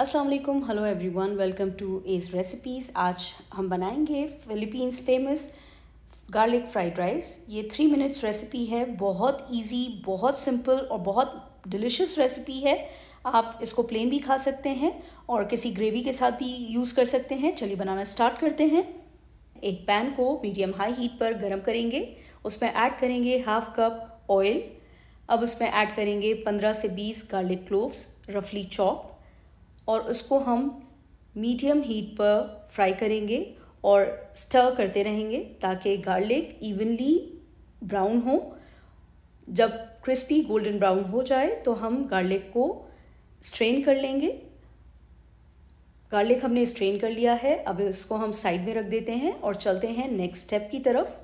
अस्सलाम वालेकुम hello everyone welcome to edge recipes आज हम बनाएंगे Philippines famous garlic fried rice ये थ्री मिनट्स रेसिपी है बहुत इजी बहुत सिंपल और बहुत डिलिशियस रेसिपी है आप इसको प्लेन भी खा सकते हैं और किसी ग्रेवी के साथ भी यूज़ कर सकते हैं चलिए बनाना स्टार्ट करते हैं एक पैन को मीडियम हाई हीट पर गर्म करेंगे उसमें ऐड करेंगे हाफ कप ऑयल अब उसमें ऐड करेंगे पंद्रह से बीस गार्लिक क्लोव्स रफली चॉप और उसको हम मीडियम हीट पर फ्राई करेंगे और स्टर करते रहेंगे ताकि गार्लिक इवनली ब्राउन हो जब क्रिस्पी गोल्डन ब्राउन हो जाए तो हम गार्लिक को स्ट्रेन कर लेंगे गार्लिक हमने स्ट्रेन कर लिया है अब इसको हम साइड में रख देते हैं और चलते हैं नेक्स्ट स्टेप की तरफ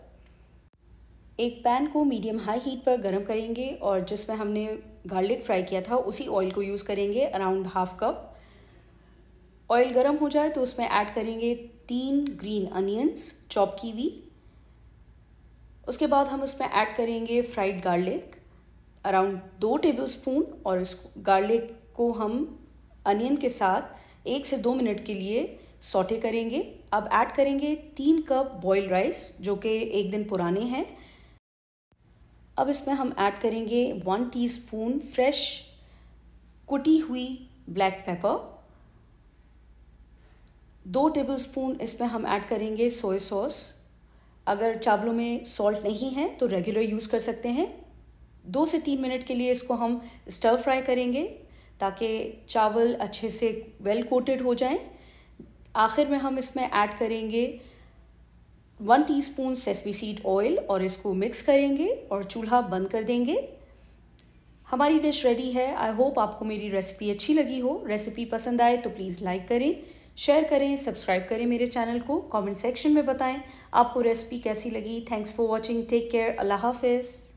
एक पैन को मीडियम हाई हीट पर गर्म करेंगे और जिसमें हमने गार्लिक फ्राई किया था उसी ऑयल को यूज़ करेंगे अराउंड हाफ कप ऑयल गर्म हो जाए तो उसमें ऐड करेंगे तीन ग्रीन अनियंस चॉप की हुई उसके बाद हम उसमें ऐड करेंगे फ्राइड गार्लिक अराउंड दो टेबल स्पून और इस गार्लिक को हम अनियन के साथ एक से दो मिनट के लिए सोटे करेंगे अब ऐड करेंगे तीन कप बॉयल राइस जो कि एक दिन पुराने हैं अब इसमें हम ऐड करेंगे वन टीस्पून फ्रेश कुटी हुई ब्लैक पेपर दो टेबलस्पून इसमें हम ऐड करेंगे सोया सॉस अगर चावलों में सॉल्ट नहीं है तो रेगुलर यूज़ कर सकते हैं दो से तीन मिनट के लिए इसको हम स्टर फ्राई करेंगे ताकि चावल अच्छे से वेल कोटेड हो जाएं आखिर में हम इसमें ऐड करेंगे one teaspoon sesame seed oil और इसको मिक्स करेंगे और चूल्हा बंद कर देंगे हमारी डिश रेडी है आई होप आपको मेरी रेसिपी अच्छी लगी हो रेसिपी पसंद आए तो प्लीज़ लाइक करें शेयर करें सब्सक्राइब करें मेरे चैनल को कमेंट सेक्शन में बताएं आपको रेसिपी कैसी लगी thanks for watching take care अल्लाह हाफिज़